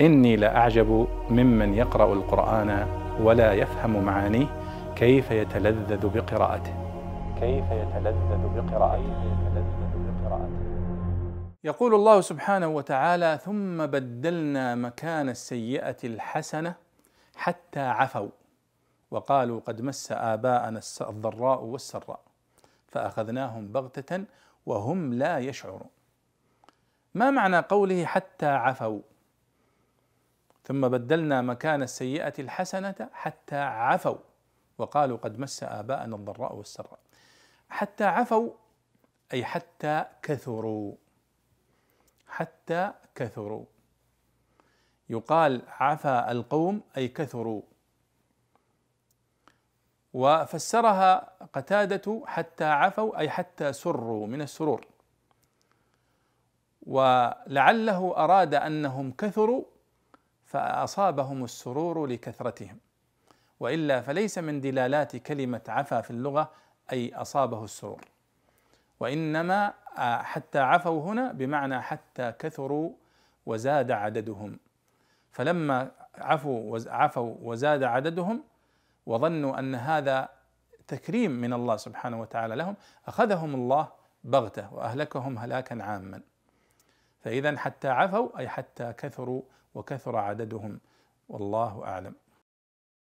إني لأعجب ممن يقرأ القرآن ولا يفهم معانيه كيف يتلذذ بقراءته كيف يتلذذ بقراءته يقول الله سبحانه وتعالى ثم بدلنا مكان السيئة الحسنة حتى عفوا وقالوا قد مس آباءنا الضراء والسراء فأخذناهم بغتة وهم لا يشعرون ما معنى قوله حتى عفوا ثم بدلنا مكان السيئة الحسنة حتى عفوا وقالوا قد مس آباءنا الضراء والسراء حتى عفوا أي حتى كثروا حتى كثروا يقال عفا القوم أي كثروا وفسرها قتادة حتى عفوا أي حتى سروا من السرور ولعله أراد أنهم كثروا فأصابهم السرور لكثرتهم وإلا فليس من دلالات كلمة عفا في اللغة أي أصابه السرور وإنما آه، حتى عفوا هنا بمعنى حتى كثروا وزاد عددهم فلما عفوا عفوا وزاد عددهم وظنوا أن هذا تكريم من الله سبحانه وتعالى لهم أخذهم الله بغته وأهلكهم هلاكا عاما فإذا حتى عفوا أي حتى كثروا وكثر عددهم والله أعلم